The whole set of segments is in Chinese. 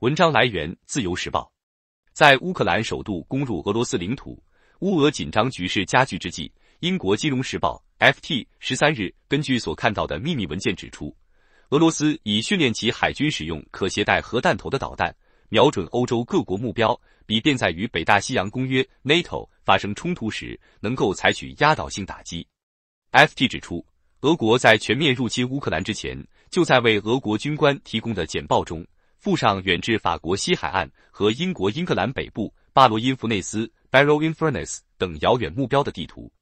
文章来源《自由时报》。在乌克兰首度攻入俄罗斯领土、乌俄紧张局势加剧之际，英国《金融时报》FT 十三日根据所看到的秘密文件指出，俄罗斯已训练其海军使用可携带核弹头的导弹，瞄准欧洲各国目标，以便在与北大西洋公约 NATO 发生冲突时能够采取压倒性打击。FT 指出，俄国在全面入侵乌克兰之前，就在为俄国军官提供的简报中。附上远至法国西海岸和英国英格兰北部巴罗因弗内斯 （Barrow In f e r n e s s 等遥远目标的地图。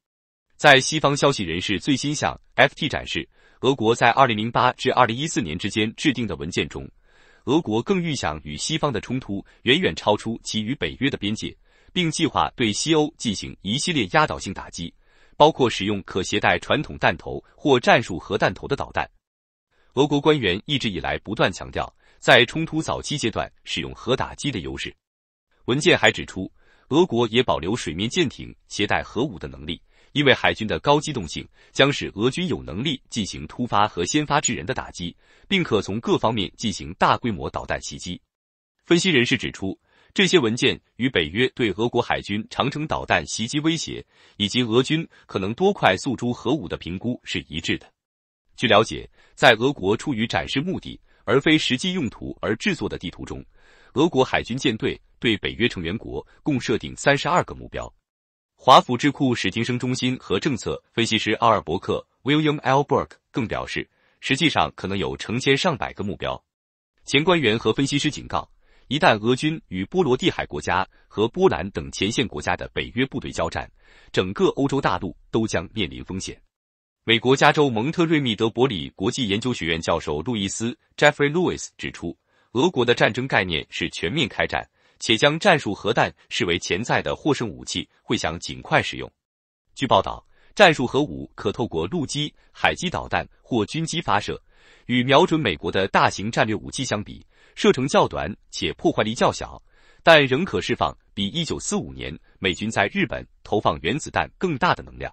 在西方消息人士最新向 FT 展示，俄国在2008至2014年之间制定的文件中，俄国更预想与西方的冲突远远超出其与北约的边界，并计划对西欧进行一系列压倒性打击，包括使用可携带传统弹头或战术核弹头的导弹。俄国官员一直以来不断强调。在冲突早期阶段使用核打击的优势。文件还指出，俄国也保留水面舰艇携带核武的能力，因为海军的高机动性将使俄军有能力进行突发和先发制人的打击，并可从各方面进行大规模导弹袭击。分析人士指出，这些文件与北约对俄国海军长城导弹袭击威胁以及俄军可能多快速出核武的评估是一致的。据了解，在俄国出于展示目的。而非实际用途而制作的地图中，俄国海军舰队对北约成员国共设定三十二个目标。华府智库史汀生中心和政策分析师奥尔伯克 （William l b e r k 更表示，实际上可能有成千上百个目标。前官员和分析师警告，一旦俄军与波罗的海国家和波兰等前线国家的北约部队交战，整个欧洲大陆都将面临风险。美国加州蒙特瑞密德伯里国际研究学院教授路易斯· j e e f f r y Lewis） 指出，俄国的战争概念是全面开战，且将战术核弹视为潜在的获胜武器，会想尽快使用。据报道，战术核武可透过陆基、海基导弹或军机发射，与瞄准美国的大型战略武器相比，射程较短且破坏力较小，但仍可释放比一九四五年美军在日本投放原子弹更大的能量。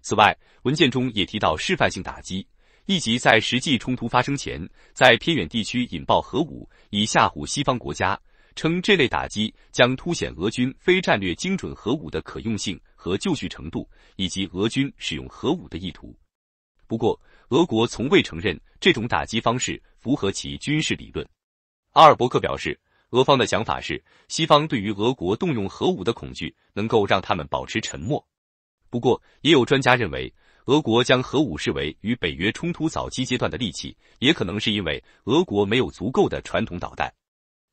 此外，文件中也提到示范性打击，以即在实际冲突发生前，在偏远地区引爆核武以吓唬西方国家。称这类打击将凸显俄军非战略精准核武的可用性和就绪程度，以及俄军使用核武的意图。不过，俄国从未承认这种打击方式符合其军事理论。阿尔伯克表示，俄方的想法是，西方对于俄国动用核武的恐惧能够让他们保持沉默。不过，也有专家认为，俄国将核武视为与北约冲突早期阶段的利器，也可能是因为俄国没有足够的传统导弹。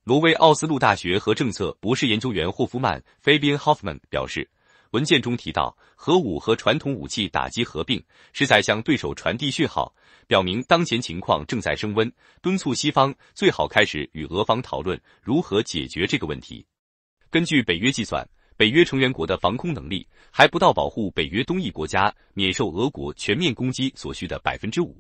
挪威奥斯陆大学核政策博士研究员霍夫曼 （Fabian Hoffman） 表示，文件中提到核武和传统武器打击合并，是在向对手传递讯号，表明当前情况正在升温，敦促西方最好开始与俄方讨论如何解决这个问题。根据北约计算。北约成员国的防空能力还不到保护北约东翼国家免受俄国全面攻击所需的百分之五。